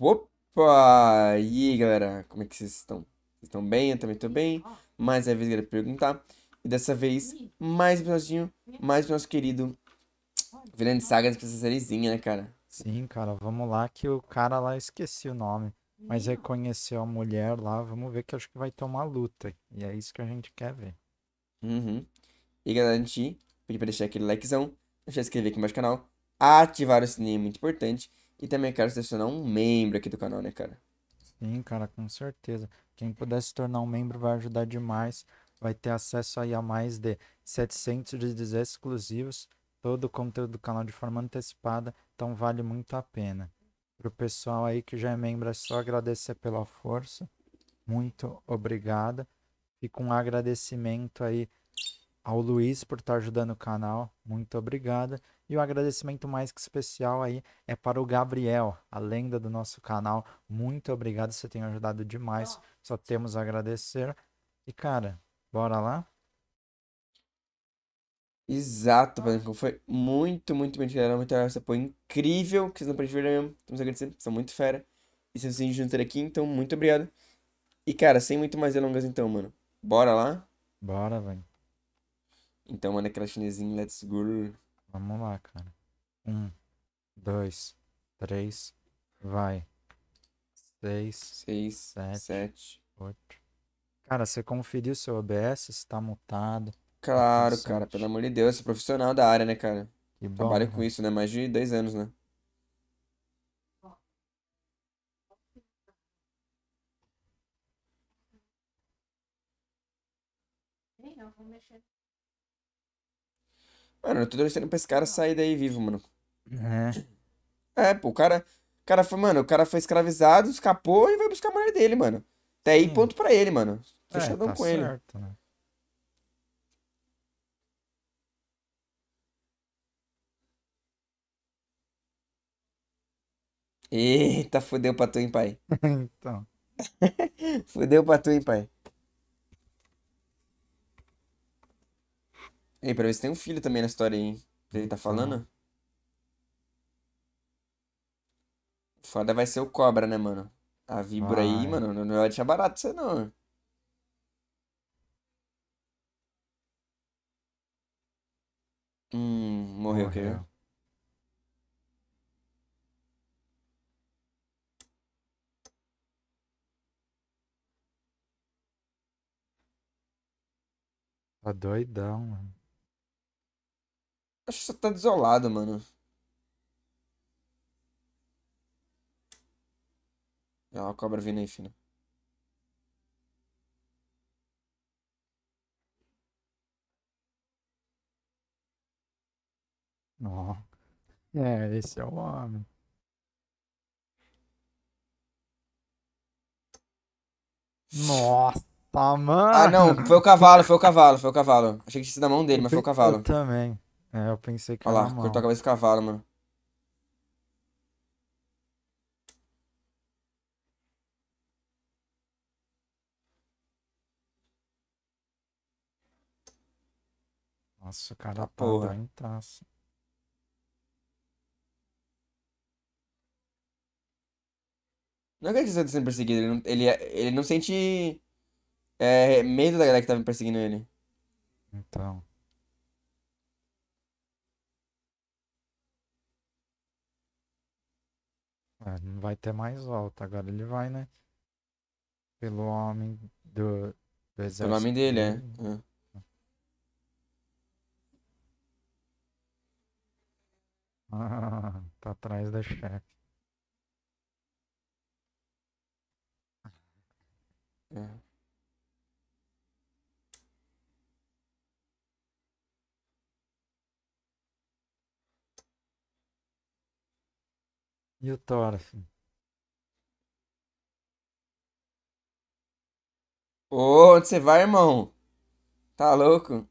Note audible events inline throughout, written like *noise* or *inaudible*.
Opa! E aí, galera, como é que vocês estão? Vocês estão bem? Eu também tô bem. Mais uma vez, galera, perguntar. E dessa vez, mais um episódio, mais um nosso querido Vilã de Saga essa sériezinha, né, cara? Sim, cara, vamos lá que o cara lá esqueci o nome. Mas reconheceu a mulher lá, vamos ver que acho que vai ter uma luta. E é isso que a gente quer ver. Uhum. E galera, antes de pedir pra deixar aquele likezão, deixar se inscrever aqui no nosso canal, ativar o sininho, é muito importante. E também quero se tornar um membro aqui do canal, né, cara? Sim, cara, com certeza. Quem puder se tornar um membro vai ajudar demais. Vai ter acesso aí a mais de vídeos exclusivos, todo o conteúdo do canal de forma antecipada, então vale muito a pena. Pro pessoal aí que já é membro, é só agradecer pela força. Muito obrigado. com um agradecimento aí ao Luiz por estar tá ajudando o canal, muito obrigado. E o um agradecimento mais que especial aí é para o Gabriel, a lenda do nosso canal. Muito obrigado, você tem ajudado demais. Só temos a agradecer. E cara, bora lá? Exato, Foi muito, muito, muito fera. Muito fera. Você foi incrível, que vocês não podem ver mesmo. Estamos agradecendo, são muito fera. E se vocês juntar aqui, então muito obrigado. E cara, sem muito mais delongas então, mano. Bora lá? Bora, velho. Então manda aquela chinesinha, let's go. Vamos lá, cara. Um, dois, três, vai. Seis, Seis sete, sete, oito. Cara, você conferiu seu OBS, Está tá mutado. Claro, tá cara, pelo amor de Deus, você é profissional da área, né, cara? Que bom, Trabalho com isso, né? Mais de dois anos, né? Eu vou mexer. Mano, eu tô torcendo pra esse cara sair daí vivo, mano. É. É, pô, o cara. O cara foi, mano, o cara foi escravizado, escapou e vai buscar a mulher dele, mano. Até aí, ponto pra ele, mano. Fechadão é, tá com certo, ele. Né? Eita, fudeu pra tu, hein, pai. *laughs* então. *laughs* fudeu pra tu, hein, pai. Ei, pra ver se tem um filho também na história aí, hein? Ele tá falando? Uhum. Foda vai ser o cobra, né, mano? A vibra aí, mano, não é vai deixar barato você não. Hum, morreu, quer ver? Tá doidão, mano. Acho que você tá desolado, mano. Olha lá a cobra vindo aí, fina. Nossa, É, esse é o homem. Nossa, mano. Ah, não, foi o cavalo, foi o cavalo, foi o cavalo. Achei que tinha sido na mão dele, mas foi o cavalo. Eu também. É, eu pensei que Olha era lá, cortou a cabeça do cavalo, mano. Nossa, o cara Tá tá porra. Não é que ele está sendo perseguido, ele não, ele, é, ele não sente é, medo da galera que tá perseguindo ele. Então. É, não vai ter mais volta. Agora ele vai, né? Pelo homem do, do exército. Pelo homem dele, é. é. Ah, *laughs* tá atrás da chefe. É. E o torce? Assim? Ô, onde você vai, irmão? Tá louco?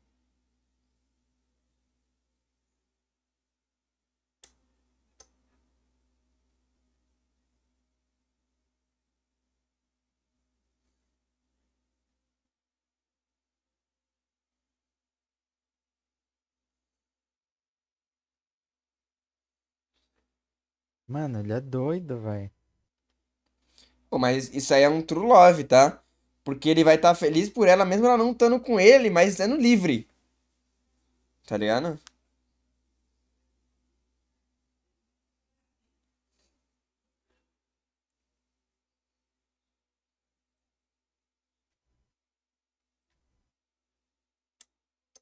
Mano, ele é doido, velho. Pô, mas isso aí é um true love, tá? Porque ele vai estar tá feliz por ela, mesmo ela não estando com ele, mas sendo livre. Tá ligado?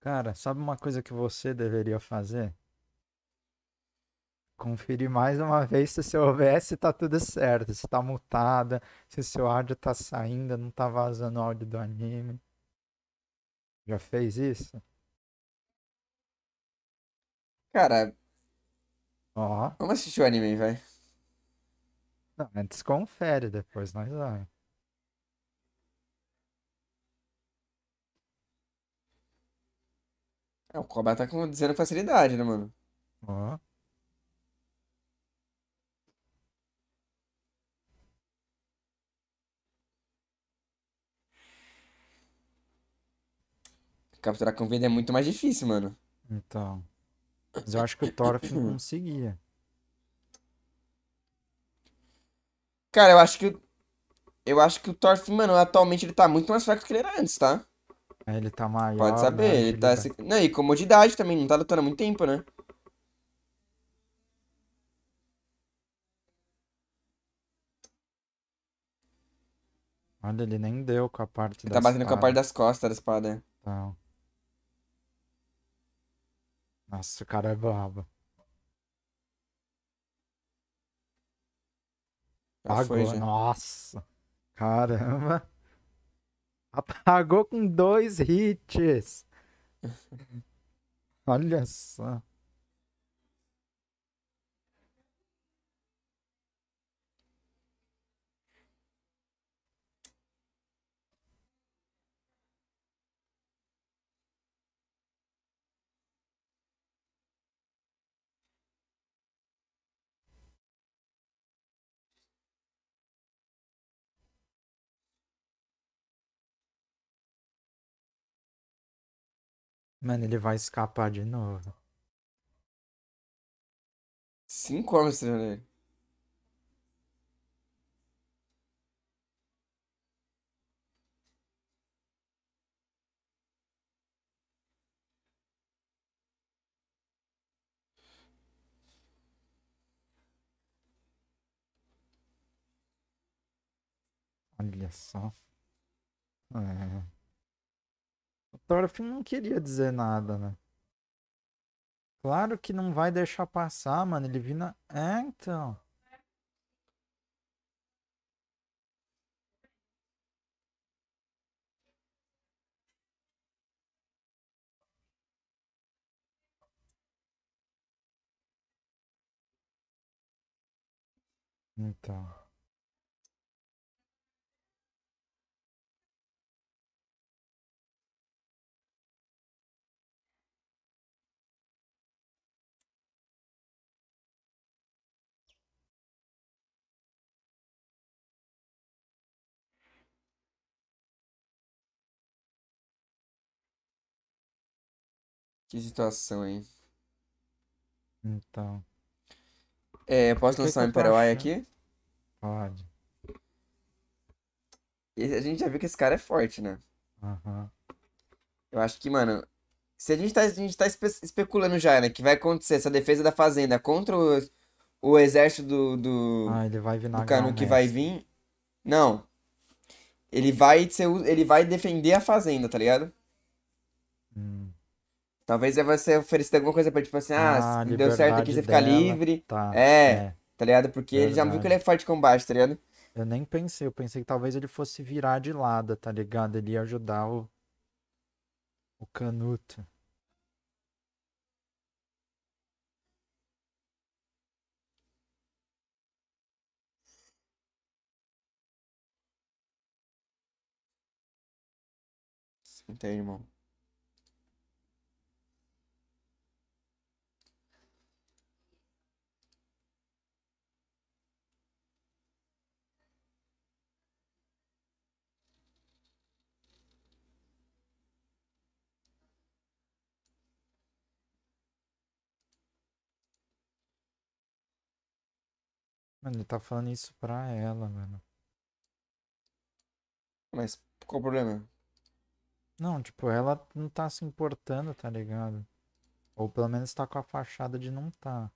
Cara, sabe uma coisa que você deveria fazer? conferir mais uma vez se o seu OBS está tudo certo, se está mutada, se o seu áudio está saindo, não está vazando o áudio do anime. Já fez isso? Cara. Ó. Vamos assistir o anime, vai. Não, antes confere, depois nós vamos. É, o Koba tá dizendo facilidade, né, mano? Ó. Capturar com venda é muito mais difícil, mano. Então. Mas eu acho que o torf não conseguia. Cara, eu acho que. Eu acho que o torf mano, atualmente ele tá muito mais fraco que ele era antes, tá? É, ele tá maior. Pode saber, né? ele, ele tá. tá... Não, e comodidade também, não tá lutando há muito tempo, né? Olha, ele nem deu com a parte ele das Tá batendo com a parte das costas da espada. É. Então. Nossa, o cara é brabo. Agora, foi, nossa. Caramba. Apagou com dois hits. *laughs* Olha só. Mano, ele vai escapar de novo. Cinco homens treinando ele. Olha só. É. Thorfinn não queria dizer nada, né? Claro que não vai deixar passar, mano. Ele vina. É, então. Então. Que situação, hein? Então. É, eu posso que lançar o um Imperial aqui? Pode. a gente já viu que esse cara é forte, né? Uhum. Eu acho que, mano. Se a gente tá, a gente tá espe especulando já, né? Que vai acontecer essa defesa da fazenda contra o, o exército do. do ah, ele vai vir na cano que vai vir. Não. Ele vai ser. Ele vai defender a fazenda, tá ligado? Hum. Talvez é você oferecer alguma coisa pra tipo assim, ah, ah deu certo aqui, você fica dela. livre. Tá, é, é, tá ligado? Porque verdade. ele já viu que ele é forte combate, tá ligado? Eu nem pensei, eu pensei que talvez ele fosse virar de lado, tá ligado? Ele ia ajudar o. O canuto. Entendi, irmão. Mano, ele tá falando isso pra ela, mano. Mas qual o problema? Não, tipo, ela não tá se importando, tá ligado? Ou pelo menos tá com a fachada de não tá.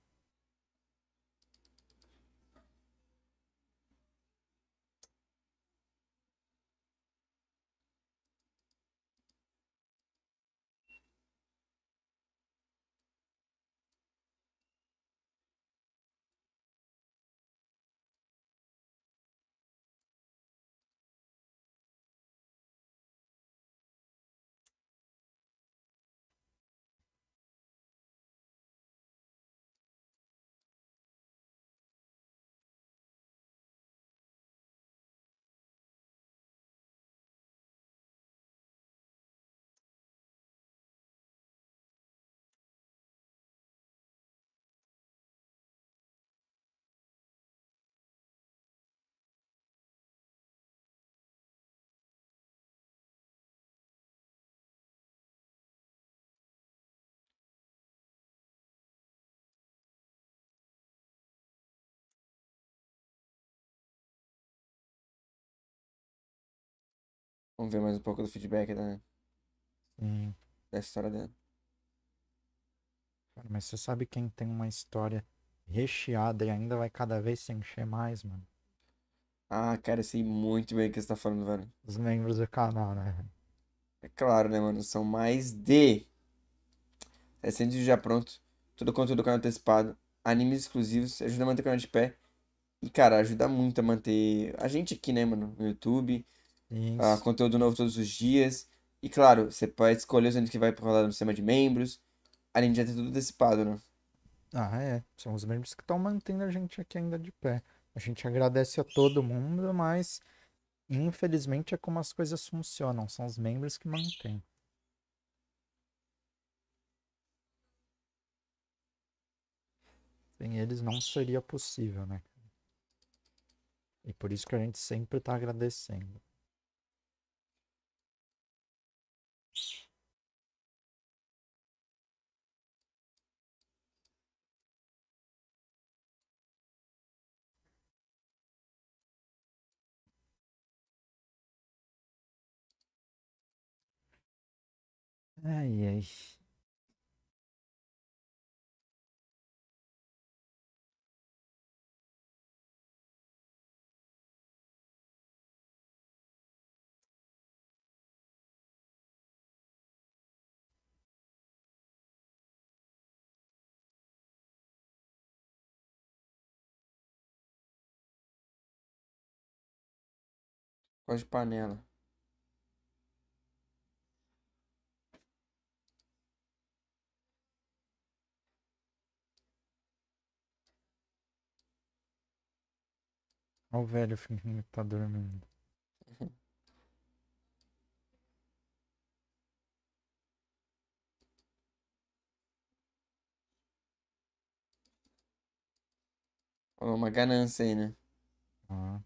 Vamos ver mais um pouco do feedback da, Sim. da história dela. Cara, mas você sabe quem tem uma história recheada e ainda vai cada vez se encher mais, mano? Ah, cara, eu sei muito bem o que você tá falando, velho. Os membros do canal, né? É claro, né, mano? São mais de 700 vídeos já pronto, todo o conteúdo do canal antecipado, animes exclusivos, ajuda a manter o canal de pé. E, cara, ajuda muito a manter a gente aqui, né, mano? No YouTube, Uh, conteúdo novo todos os dias. E claro, você pode escolher os anos que vai rodar no sistema de membros. A gente já tem tudo antecipado, né? Ah, é. São os membros que estão mantendo a gente aqui ainda de pé. A gente agradece a todo mundo, mas infelizmente é como as coisas funcionam. São os membros que mantêm. Sem eles não seria possível, né? E por isso que a gente sempre está agradecendo. Ai, ai. Quais panela? Olha o velho fingindo que tá dormindo. *laughs* Uma ganância aí, né? Ah.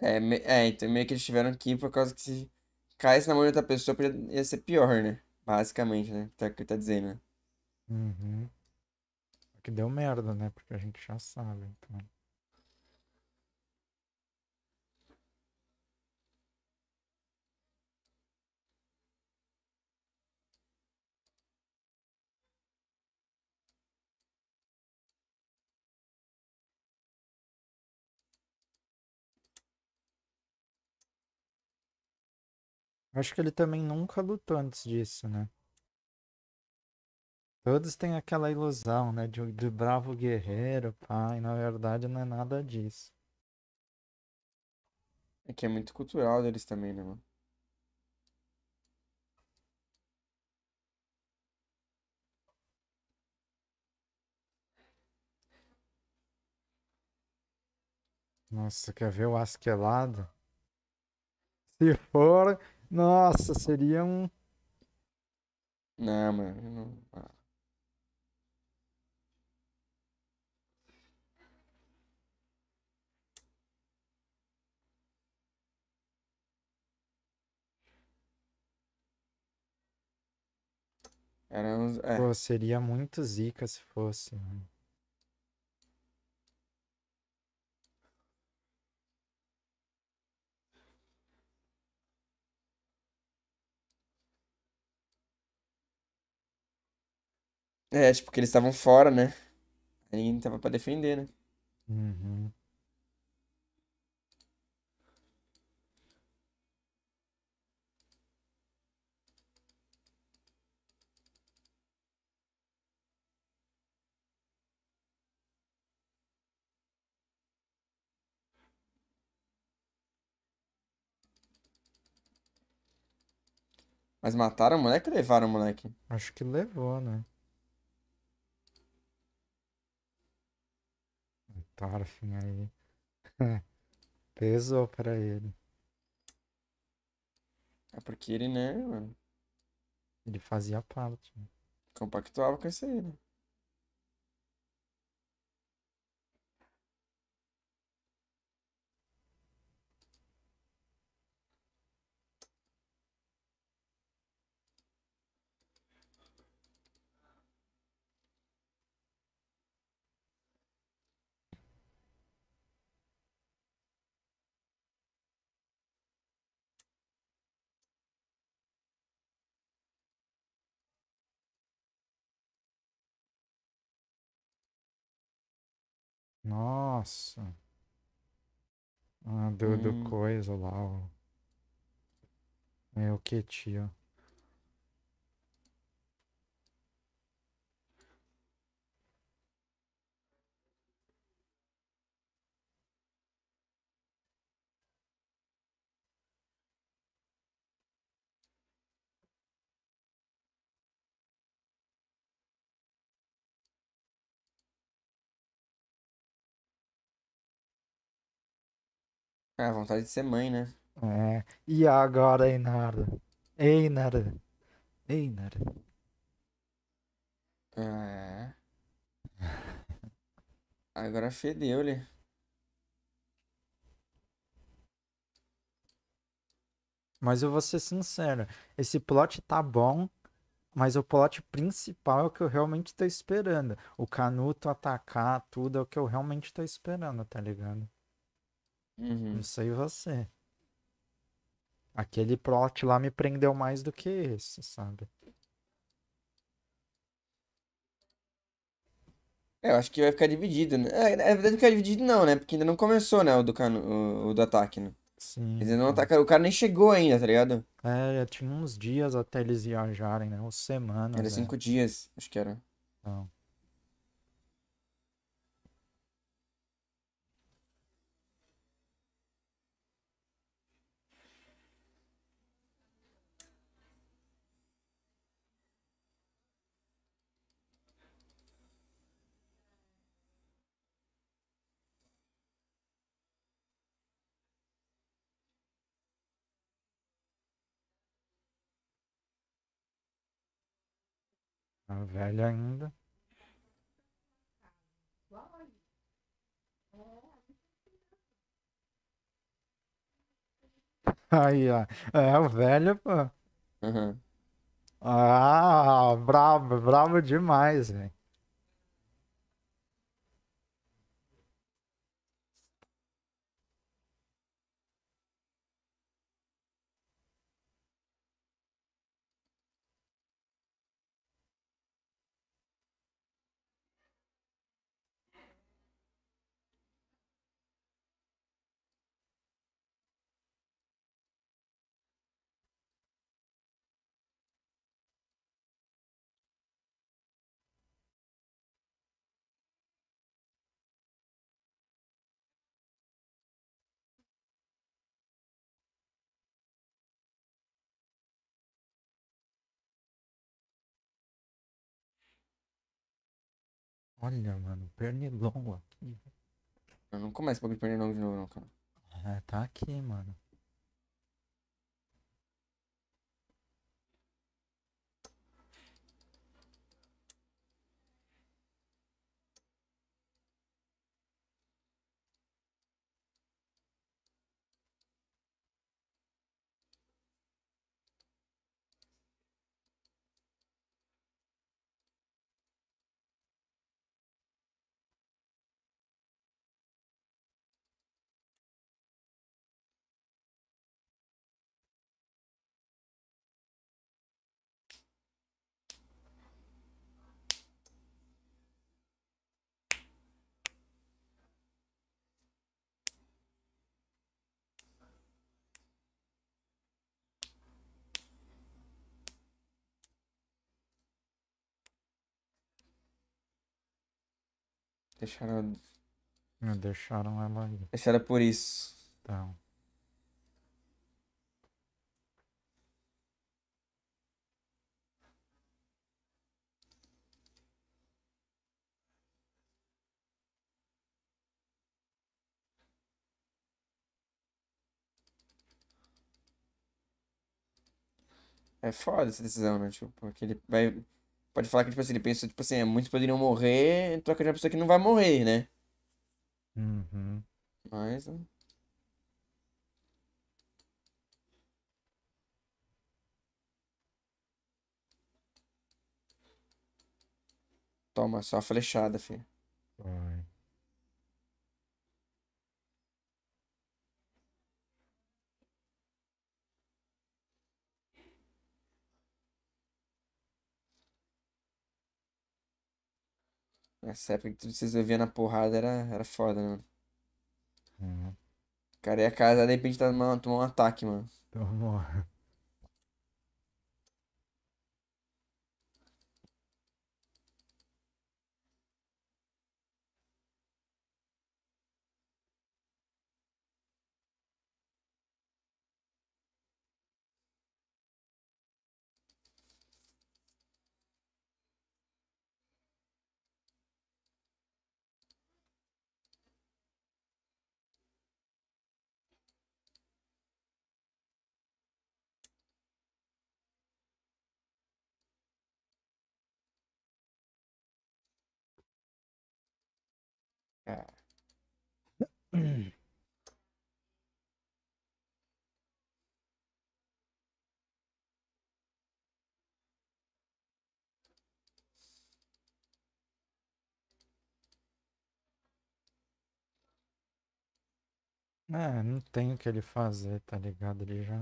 É, me... é, então meio que eles tiveram que ir por causa que se caísse na mão de outra pessoa podia... ia ser pior, né? Basicamente, né? Tá o que ele tá dizendo, né? Uhum. É que deu merda, né? Porque a gente já sabe, então. Acho que ele também nunca lutou antes disso, né? Todos têm aquela ilusão, né? De, de bravo guerreiro, pai. Na verdade, não é nada disso. É que é muito cultural deles também, né, mano? Nossa, quer ver o asquelado? Se for, nossa, seria um. Não, mano. Ah. Era uns, é. Pô, seria muito zica se fosse, mano. É, tipo, porque eles estavam fora, né? Aí ninguém tava pra defender, né? Uhum. Mas mataram o moleque ou levaram o moleque? Acho que levou, né? Thorfinn assim, aí. *laughs* Pesou pra ele. É porque ele, né, mano? Ele fazia parte. Né? Compactuava com isso aí, né? Nossa. Ah, do, hum. do coisa lá, ó. É o que, tio? É, a vontade de ser mãe, né? É. E agora, Einara? Einara. Einara. É. Agora fedeu-lhe. Mas eu vou ser sincero, esse plot tá bom, mas o plot principal é o que eu realmente tô esperando. O Canuto atacar, tudo é o que eu realmente tô esperando, tá ligado? Uhum. Não sei você. Aquele plot lá me prendeu mais do que esse, sabe? É, eu acho que vai ficar dividido, né? É, na é verdade vai ficar dividido não, né? Porque ainda não começou, né, o do, cano, o, o do ataque, né? Sim. Eles não é. ataca o cara nem chegou ainda, tá ligado? É, tinha uns dias até eles viajarem, né? Uns semanas. Era é. cinco dias, acho que era. Não. velho velha ainda. Aí, ó. É o velho, pô. Uhum. Ah, bravo, bravo demais, velho. Olha, mano, pernilongo aqui. Eu não começo bagulho de pernilongo de novo, não, cara. É, tá aqui, mano. Deixaram. Deixaram ela aí. Deixaram por isso. Então. É foda essa decisão, né? Tipo, aquele vai pode falar que, tipo assim, ele pensa, tipo assim, é, muitos poderiam morrer em troca de uma pessoa que não vai morrer, né? Uhum. Mas. Né? Toma, só a flechada, filho. Vai. Nessa época que vocês se resolvia na porrada era, era foda, né? Uhum. Cara, ia casar, de repente tá tomando um ataque, mano. Tomou. É. não tem o que ele fazer, tá ligado? Ele já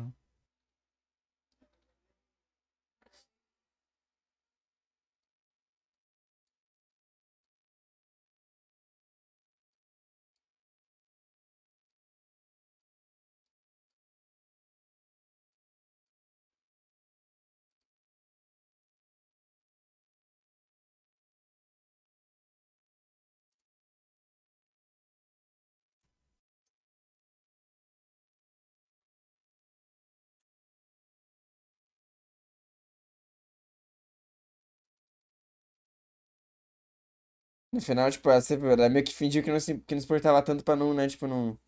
No final, tipo, ela meio que fingiu que não se, que não se tanto pra não, né, tipo, não.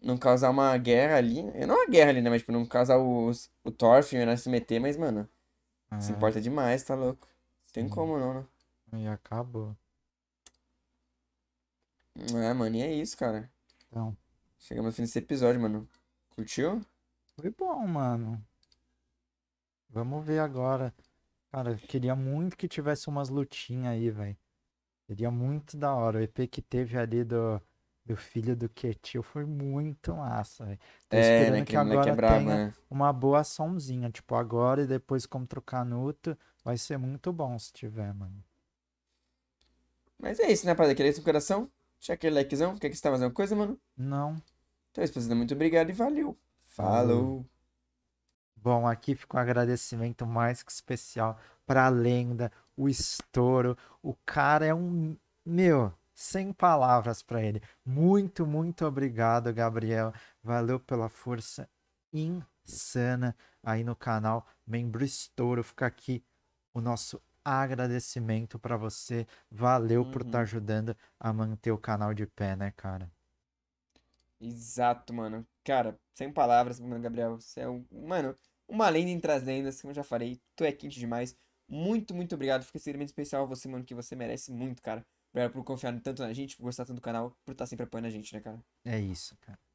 Não causar uma guerra ali. É, não uma guerra ali, né? Mas, tipo, não causar os, o Thorfinn e o se meter, mas, mano. Ah, se é. importa demais, tá louco. Não tem como não, né? E acabou. É, mano, e é isso, cara. Então. Chegamos no fim desse episódio, mano. Curtiu? Foi bom, mano. Vamos ver agora. Cara, queria muito que tivesse umas lutinhas aí, velho. Seria muito da hora. O EP que teve ali do, do filho do Ketil foi muito massa. velho. Tô é, esperando né, que é é agora é bravo, tenha né? uma boa somzinha. Tipo, agora e depois contra o Canuto. Vai ser muito bom se tiver, mano. Mas é isso, né, rapaziada? Queria no coração. Deixa aquele likezão. Quer que você tá fazendo coisa, mano? Não. Então é isso, rapaziada. Muito obrigado e valeu. Falou. Bom, aqui fica um agradecimento mais que especial para a lenda, o estouro. O cara é um. Meu, sem palavras para ele. Muito, muito obrigado, Gabriel. Valeu pela força insana aí no canal. Membro estouro, fica aqui o nosso agradecimento para você. Valeu tá uhum. por estar tá ajudando a manter o canal de pé, né, cara? Exato, mano. Cara, sem palavras, mano, Gabriel. Você é um. Mano, uma lenda entre as lendas, como eu já falei. Tu é quente demais. Muito, muito obrigado. Fica extremamente especial você, mano, que você merece muito, cara. Obrigado por confiar tanto na gente, por gostar tanto do canal, por estar sempre apoiando a gente, né, cara? É isso, cara.